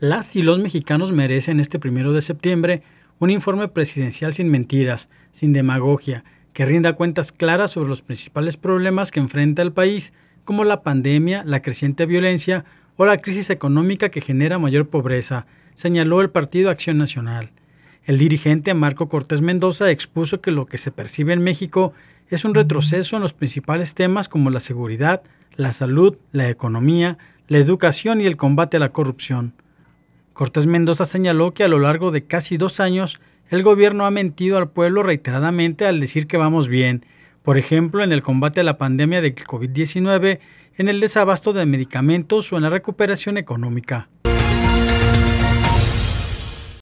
Las y los mexicanos merecen este primero de septiembre un informe presidencial sin mentiras, sin demagogia, que rinda cuentas claras sobre los principales problemas que enfrenta el país, como la pandemia, la creciente violencia o la crisis económica que genera mayor pobreza, señaló el Partido Acción Nacional. El dirigente Marco Cortés Mendoza expuso que lo que se percibe en México es un retroceso en los principales temas como la seguridad, la salud, la economía, la educación y el combate a la corrupción. Cortés Mendoza señaló que a lo largo de casi dos años el gobierno ha mentido al pueblo reiteradamente al decir que vamos bien, por ejemplo, en el combate a la pandemia de COVID-19, en el desabasto de medicamentos o en la recuperación económica.